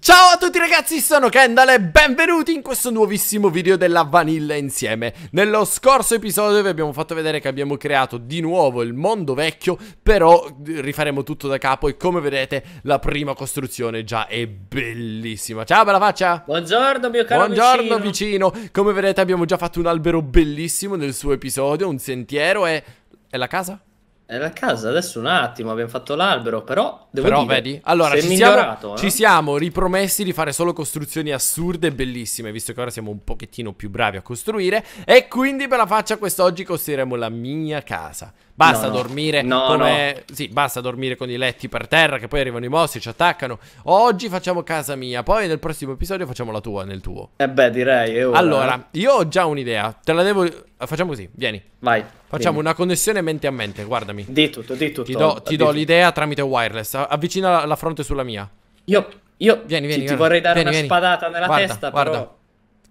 Ciao a tutti ragazzi, sono Kendall e benvenuti in questo nuovissimo video della Vanilla insieme Nello scorso episodio vi abbiamo fatto vedere che abbiamo creato di nuovo il mondo vecchio Però rifaremo tutto da capo e come vedete la prima costruzione già è bellissima Ciao bella faccia! Buongiorno mio caro Buongiorno vicino. vicino. Come vedete abbiamo già fatto un albero bellissimo nel suo episodio, un sentiero e... è la casa? È la casa, adesso un attimo, abbiamo fatto l'albero, però devo però, dire, vedi? Allora, ci siamo, no? Eh? ci siamo, ripromessi di fare solo costruzioni assurde e bellissime, visto che ora siamo un pochettino più bravi a costruire, e quindi per la faccia quest'oggi costruiremo la mia casa. Basta no, dormire no, come... no. Sì, basta dormire con i letti per terra che poi arrivano i mossi, ci attaccano. Oggi facciamo casa mia, poi nel prossimo episodio facciamo la tua, nel tuo. Eh beh, direi. Allora, io ho già un'idea. Te la devo... Facciamo così, vieni. Vai. Facciamo vieni. una connessione mente a mente, guardami. Di tutto, di tutto. Ti do, ti do l'idea tramite wireless. Avvicina la, fronte sulla mia. Io... Io vieni, vieni, ti, ti vorrei dare vieni, una spadata nella guarda, testa, guarda. però...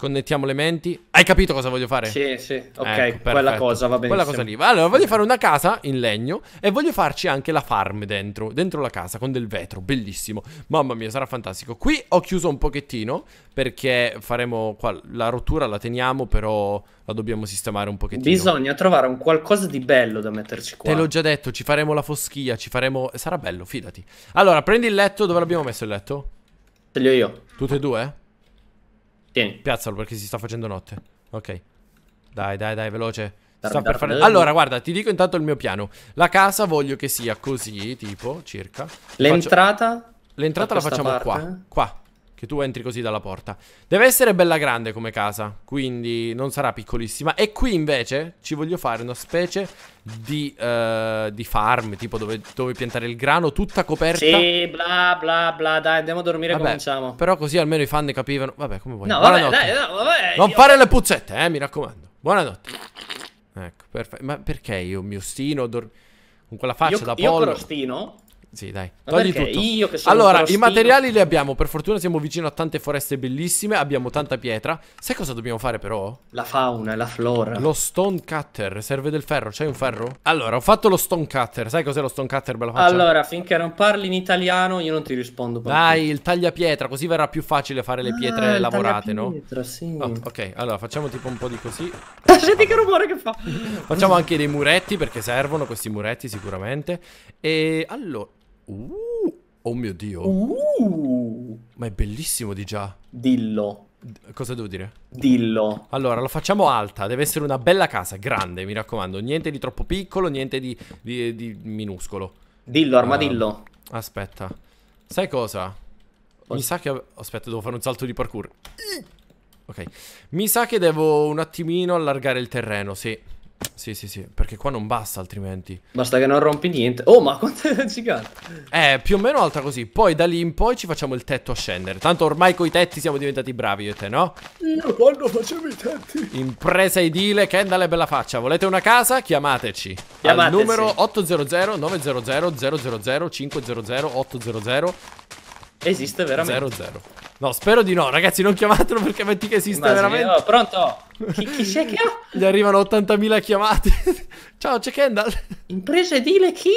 Sconnettiamo le menti. Hai capito cosa voglio fare? Sì, sì. Ecco, ok, ecco, quella cosa va bene. Quella cosa lì. Allora, voglio fare una casa in legno e voglio farci anche la farm dentro, dentro la casa con del vetro, bellissimo. Mamma mia, sarà fantastico. Qui ho chiuso un pochettino perché faremo qua la rottura la teniamo, però la dobbiamo sistemare un pochettino. Bisogna trovare un qualcosa di bello da metterci qua. Te l'ho già detto, ci faremo la foschia, ci faremo sarà bello, fidati. Allora, prendi il letto, dove l'abbiamo messo il letto? Te Taglio io. Tutte e due? Tieni. Piazzalo perché si sta facendo notte. Ok. Dai, dai, dai, veloce. Sto per fare... Allora, guarda, ti dico intanto il mio piano. La casa voglio che sia così, tipo, circa. L'entrata? Faccio... L'entrata la facciamo parte. qua. Qua. Che tu entri così dalla porta. Deve essere bella grande come casa, quindi non sarà piccolissima. E qui invece ci voglio fare una specie di, uh, di farm, tipo dove, dove, piantare il grano, tutta coperta. Sì, bla bla bla, dai, andiamo a dormire vabbè, cominciamo. Però così almeno i fan capivano. Vabbè, come vuoi. No, vabbè, dai, no, vabbè. Non io... fare le puzzette, eh, mi raccomando. Buonanotte. Ecco, perfetto. Ma perché io mi ostino a Con quella faccia io, da pollo. Io crostino. Sì, dai. Togli tutto. Io che sono allora, i materiali li abbiamo. Per fortuna siamo vicino a tante foreste bellissime. Abbiamo tanta pietra. Sai cosa dobbiamo fare, però? La fauna, la flora. Lo stone cutter. Serve del ferro. C'hai un ferro? Allora, ho fatto lo stone cutter. Sai cos'è lo stone cutter? Bella faccia. Allora, finché non parli in italiano, io non ti rispondo. Dai, il tagliapietra. Così verrà più facile fare le ah, pietre ah, lavorate, no? Sì. Oh, ok, allora facciamo tipo un po' di così. Senti che rumore che fa. facciamo anche dei muretti perché servono questi muretti sicuramente. E allora. Uh, oh mio dio. Uh. Ma è bellissimo di già. Dillo. cosa devo dire? Dillo. Allora, lo facciamo alta. Deve essere una bella casa, grande, mi raccomando. Niente di troppo piccolo, niente di, di, di minuscolo. Dillo, armadillo. Ah, uh, aspetta. Sai cosa? Mi sa che... Aspetta, devo fare un salto di parkour. Ok. Mi sa che devo un attimino allargare il terreno, sì. Sì, sì, sì, perché qua non basta altrimenti. Basta che non rompi niente. Oh, ma quanto è gigante! Eh, più o meno alta così. Poi da lì in poi ci facciamo il tetto a scendere. Tanto ormai coi tetti siamo diventati bravi io e te, no? Io quando facevo i tetti. Impresa edile, Kendall è bella faccia. Volete una casa? Chiamateci. Chiamateci. Al numero 800 900 000 500 800 Esiste veramente? 0-0. No, spero di no, ragazzi, non chiamatelo perché metti che esiste Immagini, veramente. Oh, pronto? Chi, chi c'è che ha? Gli arrivano 80.000 chiamate. Ciao, c'è Kendall. Imprese edile chi?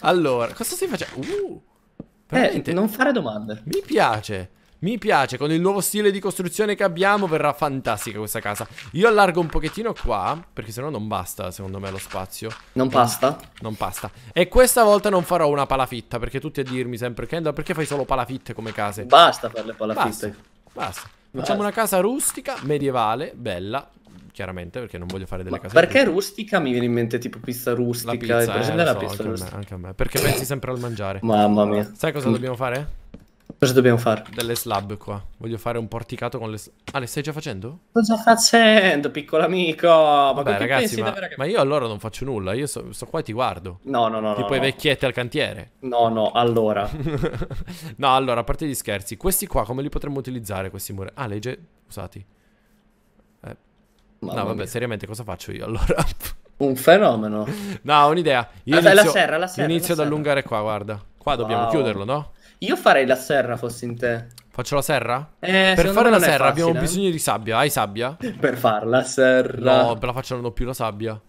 allora, cosa stai facendo? Uh, eh, non fare domande. Mi piace. Mi piace, con il nuovo stile di costruzione che abbiamo verrà fantastica questa casa. Io allargo un pochettino qua, perché sennò non basta, secondo me, lo spazio. Non basta? Non basta. E questa volta non farò una palafitta, perché tutti a dirmi sempre, Kendall, perché fai solo palafitte come case? Basta fare le palafitte. Basta. basta. Facciamo una casa rustica, medievale, bella, chiaramente perché non voglio fare delle Ma case perché più. rustica mi viene in mente tipo pizza eh, rustica la pizza, eh, la so, pizza anche, rustica. A me, anche a me perché pensi sempre al mangiare mamma mia sai cosa mm. dobbiamo fare? Cosa dobbiamo fare? Delle slab qua. Voglio fare un porticato con le... Ah, le stai già facendo? Cosa facendo, piccolo amico. Ma Vabbè, ragazzi, ma, che... ma, io allora non faccio nulla. Io sto, sto qua e ti guardo. No, no, no. Tipo no, i vecchietti al cantiere. No, no, allora. no, allora, a parte gli scherzi. Questi qua, come li potremmo utilizzare, questi muri? Ah, legge... Usati. Eh. No, vabbè, mia. seriamente, cosa faccio io allora? un fenomeno. No, ho un'idea. Io Vabbè, inizio, la serra, la serra. Inizio la ad serra. allungare qua, guarda. Qua dobbiamo wow. chiuderlo, no? Io farei la serra fossi in te. Faccio la serra? Eh, per fare la serra facile, abbiamo eh? bisogno di sabbia. Hai sabbia? per farla serra. No, per la faccia non ho più la sabbia.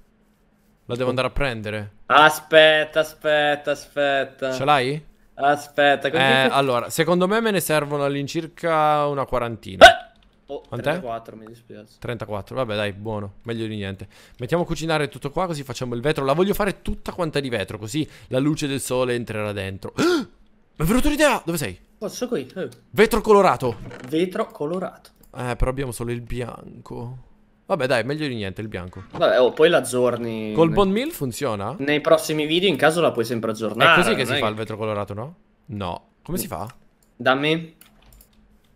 La devo andare a prendere. Aspetta, aspetta, aspetta. Ce l'hai? Aspetta. Eh, allora, secondo me me ne servono all'incirca una quarantina. Eh! Oh, 34, mi dispiace. 34, vabbè dai, buono, meglio di niente. Mettiamo a cucinare tutto qua così facciamo il vetro. La voglio fare tutta quanta di vetro, così la luce del sole entrerà dentro. Mi è venuta un'idea! Dove sei? Posso qui. Eh. Vetro colorato. Vetro colorato. Eh, però abbiamo solo il bianco. Vabbè dai, meglio di niente il bianco. Vabbè, oh, poi l'aggiorni. Col nei... bond meal funziona? Nei prossimi video in caso la puoi sempre aggiornare. È così che si è... fa il vetro colorato, no? No. Come si fa? Dammi.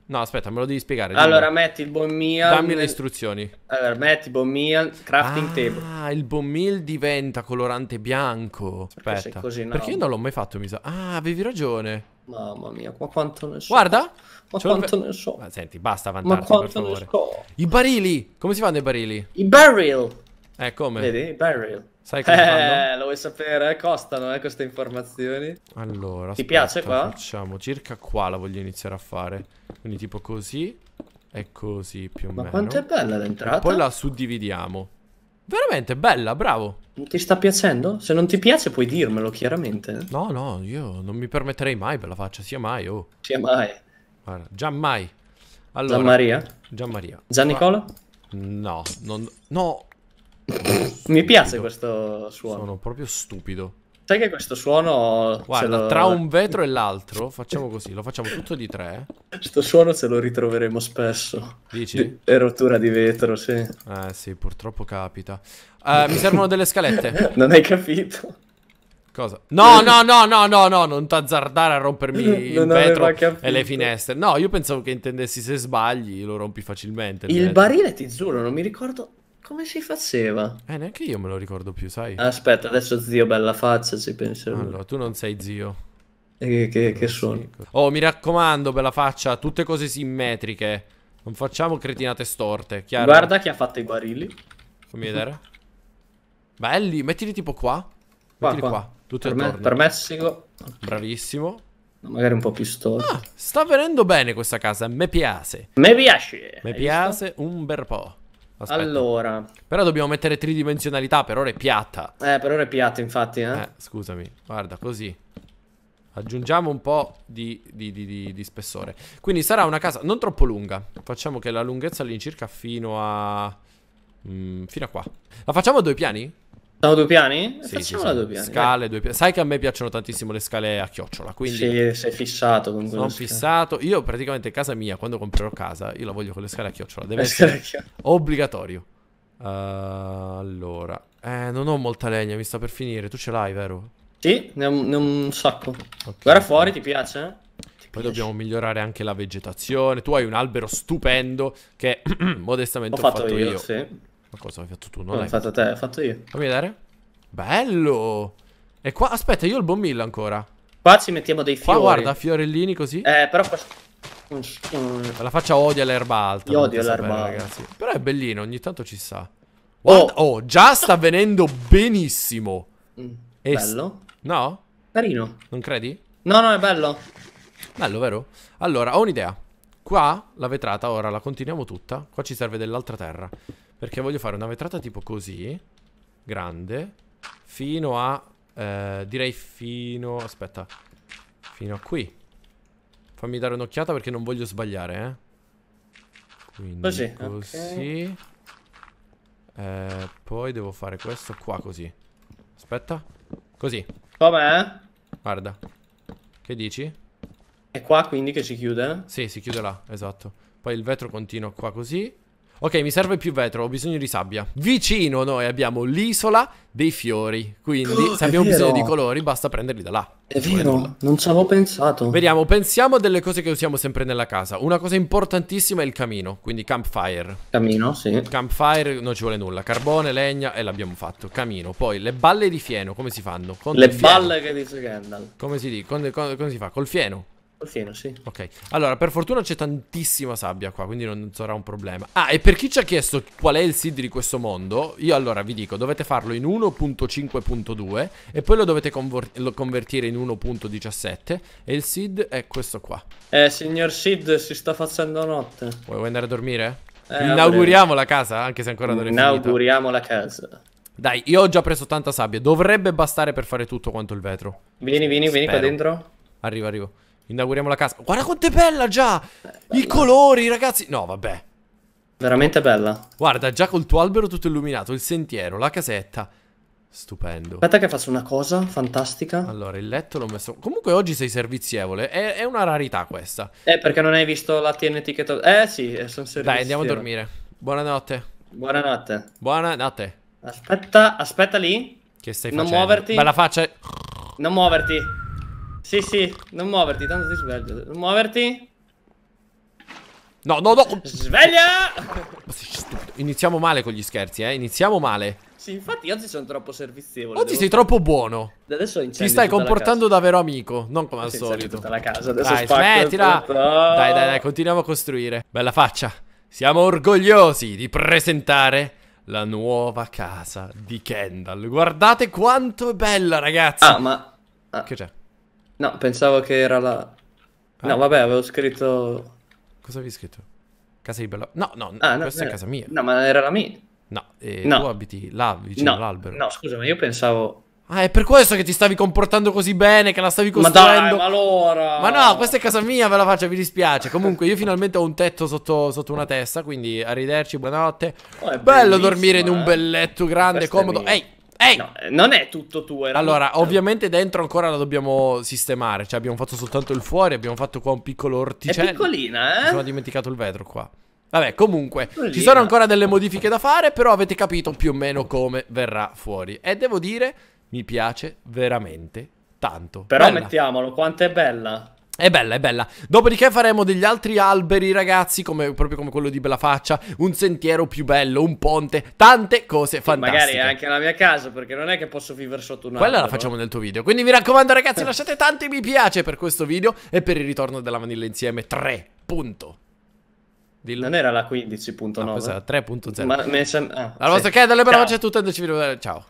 No, aspetta, me lo devi spiegare. Allora, dimmi. metti il bone meal. Dammi le istruzioni. Allora, metti bone meal, crafting ah, table. Ah, il bone meal diventa colorante bianco. Aspetta. Perché, così, no. Perché io non l'ho mai fatto, mi sa. Ah, avevi ragione. Mamma mia, ma quanto ne so. Guarda. Ma quanto ne so. Ma senti, basta vantarsi, ma per favore. So. I barili. Come si fanno i barili? I barrel. Eh, come? Vedi, i barrel. Sai cosa eh, fanno? lo vuoi sapere? Eh, costano eh, queste informazioni. Allora, ti aspetta, piace qua? Facciamo circa qua la voglio iniziare a fare. Quindi tipo così e così più o Ma meno. Ma quanto è bella l'entrata? poi la suddividiamo. Veramente bella, bravo. Ti sta piacendo? Se non ti piace puoi dirmelo chiaramente. No, no, io non mi permetterei mai per la faccia, sia mai, oh. Sia mai. Guarda, già mai. Allora, Gian Maria? Gian Maria. Gian Nicola? No, non, no, mi piace questo suono. Sono proprio stupido. Sai che questo suono. Guarda, lo... tra un vetro e l'altro, facciamo così, lo facciamo tutto di tre. Questo suono ce lo ritroveremo spesso. Dici? Di... È rottura di vetro, sì. Eh sì, purtroppo capita. Uh, mi servono delle scalette. non hai capito. Cosa? No, no, no, no, no, no, non t'azzardare a rompermi il vetro e le finestre. No, io pensavo che intendessi se sbagli lo rompi facilmente. Il, il barile, ti giuro, non mi ricordo come si faceva? Eh, neanche io me lo ricordo più, sai. Aspetta, adesso zio bella faccia ci penserò. Allora, tu non sei zio. E che, che, che eh, sono? Oh, mi raccomando, bella faccia, tutte cose simmetriche. Non facciamo cretinate storte, chiaro? Guarda chi ha fatto i barili. Fammi vedere. Belli, mettili tipo qua. qua mettili qua. qua. Tutti per, me, per Messico. Bravissimo. Magari un po' più storico. Ah, sta venendo bene questa casa, me piace. Me piace. Me piace un bel po'. Aspetta. Allora. Però dobbiamo mettere tridimensionalità, per ora è piatta. Eh, per ora è piatta, infatti, eh. eh scusami, guarda, così. Aggiungiamo un po' di, di, di, di, spessore. Quindi sarà una casa non troppo lunga. Facciamo che la lunghezza all'incirca fino a... Mm, fino a qua. La facciamo a due piani? Sono due piani? Sì, sì, sì. Due piani. Scale, due piani. Sai che a me piacciono tantissimo le scale a chiocciola, quindi... Sì, sei fissato con quello. Sono fissato. Io praticamente casa mia, quando comprerò casa, io la voglio con le scale a chiocciola. Deve le essere chiocciola. obbligatorio. Uh, allora... Eh, non ho molta legna, mi sta per finire. Tu ce l'hai, vero? Sì, ne ho, ne ho un sacco. Okay. Guarda fuori, ti piace? Eh? Poi dobbiamo migliorare anche la vegetazione. Tu hai un albero stupendo che modestamente ho, ho fatto, fatto io. io. Sì. Ma cosa hai fatto tu? Non l'hai fatto te, l'ho fatto io. Fammi vedere. Bello! E qua, aspetta, io ho il bombilla ancora. Qua ci mettiamo dei fiori. Qua guarda, fiorellini così. Eh, però qua... La faccia odia l'erba alta. Io odio l'erba alta. Ragazzi. Però è bellino, ogni tanto ci sta. Oh. oh. già sta venendo benissimo. Mm, bello. No? Carino. Non credi? No, no, è bello. Bello, vero? Allora, ho un'idea. Qua la vetrata, ora la continuiamo tutta. Qua ci serve dell'altra terra. Perché voglio fare una vetrata tipo così, grande, fino a... Eh, direi fino... aspetta, fino a qui. Fammi dare un'occhiata perché non voglio sbagliare, eh. Quindi così. così. Okay. Eh, poi devo fare questo qua così. Aspetta. Così. Com'è? Guarda. Che dici? È qua quindi che si chiude? Sì, si chiude là, esatto. Poi il vetro continua qua così. Ok, mi serve più vetro, ho bisogno di sabbia. Vicino noi abbiamo l'isola dei fiori, quindi oh, se abbiamo vero. bisogno di colori basta prenderli da là. È vero, non ci avevo pensato. Vediamo, pensiamo a delle cose che usiamo sempre nella casa. Una cosa importantissima è il camino, quindi campfire. Camino, sì. Campfire non ci vuole nulla, carbone, legna e l'abbiamo fatto. Camino, poi le balle di fieno, come si fanno? Con le balle che dice Kendall. Come si, dice? Con, con, come si fa? Col fieno pieno, sì. Ok. Allora, per fortuna c'è tantissima sabbia qua, quindi non sarà un problema. Ah, e per chi ci ha chiesto qual è il seed di questo mondo, io allora vi dico, dovete farlo in 1.5.2 e poi lo dovete lo convertire in 1.17 e il seed è questo qua. Eh, signor Seed, si sta facendo notte. Vuoi, andare a dormire? Eh, Inauguriamo la casa, anche se ancora non è Inauguriamo la casa. Dai, io ho già preso tanta sabbia. Dovrebbe bastare per fare tutto quanto il vetro. Vieni, vieni, Spero. vieni qua dentro. Arrivo, arrivo. Inauguriamo la casa. Guarda quanto è bella già! Bella. I colori, ragazzi! No, vabbè. Veramente bella. Guarda, già col tuo albero tutto illuminato, il sentiero, la casetta. Stupendo. Aspetta che faccio una cosa fantastica. Allora, il letto l'ho messo... Comunque oggi sei servizievole. È, è, una rarità questa. Eh, perché non hai visto la TNT che... To... Eh, sì, eh, sono servizievole. Dai, andiamo a dormire. Buonanotte. Buonanotte. Buonanotte. Aspetta, aspetta lì. Che stai non facendo? Non muoverti. Bella faccia. Non muoverti. Sì, sì, non muoverti, tanto ti sveglio. Non muoverti. No, no, no. Sveglia! Iniziamo male con gli scherzi, eh. Iniziamo male. Sì, infatti oggi sono troppo servizievole. Oggi sei troppo buono. Adesso Ti stai comportando davvero amico, non come al solito. Tutta la casa, adesso dai, smettila. Dai, dai, dai, continuiamo a costruire. Bella faccia. Siamo orgogliosi di presentare la nuova casa di Kendall. Guardate quanto è bella, ragazzi. Ah, ma... Ah. Che c'è? No, pensavo che era la... Ah. No, vabbè, avevo scritto... Cosa avevi scritto? Casa di Bello... No, no, ah, no questa no, è eh, casa mia. No, ma era la mia. No, eh, no. tu abiti là, vicino no. all'albero. No, scusa, ma io pensavo... Ah, è per questo che ti stavi comportando così bene, che la stavi costruendo. Ma dai, ma allora! Ma no, questa è casa mia, ve la faccio, vi dispiace. Comunque, io finalmente ho un tetto sotto, sotto una testa, quindi arrivederci, buonanotte. Oh, Bello dormire eh? in un eh. bel letto grande, questo comodo. Ehi, Ehi! No, eh, non è tutto tuo. allora, tutto. ovviamente dentro ancora la dobbiamo sistemare. Cioè, abbiamo fatto soltanto il fuori, abbiamo fatto qua un piccolo orticello. È piccolina, eh? Mi sono dimenticato il vetro qua. Vabbè, comunque, piccolina. ci sono ancora delle modifiche da fare, però avete capito più o meno come verrà fuori. E devo dire, mi piace veramente tanto. Però bella. mettiamolo, quanto è bella. È bella, è bella. Dopodiché faremo degli altri alberi, ragazzi, come, proprio come quello di Bella Faccia, un sentiero più bello, un ponte, tante cose fantastiche. Magari anche alla mia casa, perché non è che posso vivere sotto un albero. Quella la facciamo nel tuo video. Quindi mi raccomando, ragazzi, lasciate tanti mi piace per questo video e per il ritorno della vanilla insieme 3. Punto. Dillo. Non era la 15.9? No, 3.0. Ma sem- ah, La sì. vostra chiesa delle Belafaccia a tutto e noi ci vediamo. Ciao.